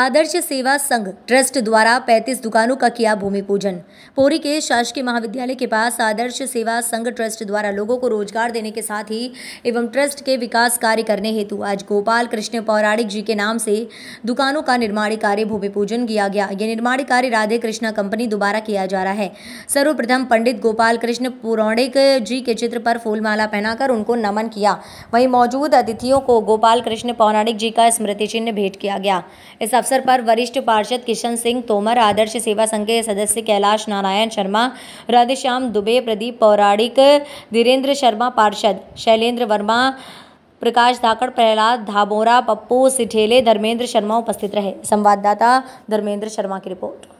आदर्श सेवा संघ ट्रस्ट द्वारा 35 दुकानों का किया भूमि पूजन पोरी के शासकीय महाविद्यालय के पास आदर्श सेवा संघ ट्रस्ट द्वारा लोगों को रोजगार देने के साथ ही एवं ट्रस्ट के विकास कार्य करने हेतु आज गोपाल कृष्ण पौराणिक जी के नाम से दुकानों का निर्माण कार्य भूमि पूजन किया गया ये निर्माण कार्य राधे कृष्णा कंपनी द्वारा किया जा रहा है सर्वप्रथम पंडित गोपाल कृष्ण पौराणिक जी के चित्र पर फूलमाला पहनाकर उनको नमन किया वहीं मौजूद अतिथियों को गोपाल कृष्ण पौराणिक जी का स्मृति चिन्ह भेंट किया गया इस अवसर पर वरिष्ठ पार्षद किशन सिंह तोमर आदर्श सेवा संघ के सदस्य कैलाश नारायण शर्मा राधेश्याम दुबे प्रदीप पौराणिक धीरेन्द्र शर्मा पार्षद शैलेंद्र वर्मा प्रकाश धाकड़ प्रहलाद धाबोरा पप्पू सिठेले धर्मेंद्र शर्मा उपस्थित रहे संवाददाता धर्मेंद्र शर्मा की रिपोर्ट